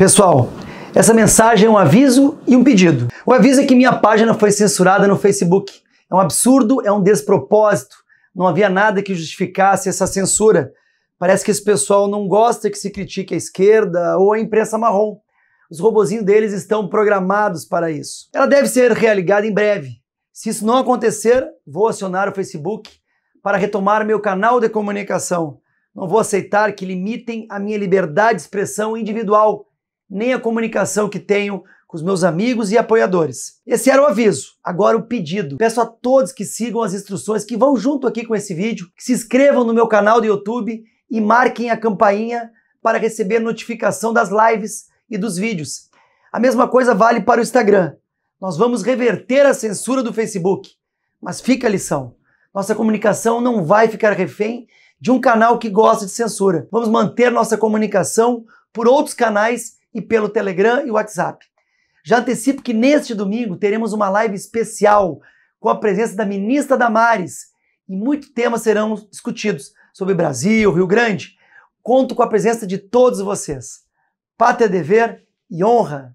Pessoal, essa mensagem é um aviso e um pedido. O aviso é que minha página foi censurada no Facebook. É um absurdo, é um despropósito. Não havia nada que justificasse essa censura. Parece que esse pessoal não gosta que se critique a esquerda ou a imprensa marrom. Os robozinhos deles estão programados para isso. Ela deve ser realigada em breve. Se isso não acontecer, vou acionar o Facebook para retomar meu canal de comunicação. Não vou aceitar que limitem a minha liberdade de expressão individual nem a comunicação que tenho com os meus amigos e apoiadores. Esse era o aviso. Agora o pedido. Peço a todos que sigam as instruções que vão junto aqui com esse vídeo, que se inscrevam no meu canal do YouTube e marquem a campainha para receber notificação das lives e dos vídeos. A mesma coisa vale para o Instagram. Nós vamos reverter a censura do Facebook. Mas fica a lição. Nossa comunicação não vai ficar refém de um canal que gosta de censura. Vamos manter nossa comunicação por outros canais e pelo Telegram e WhatsApp. Já antecipo que neste domingo teremos uma live especial com a presença da ministra Damares e muitos temas serão discutidos sobre Brasil, Rio Grande. Conto com a presença de todos vocês. Pátria é dever e honra.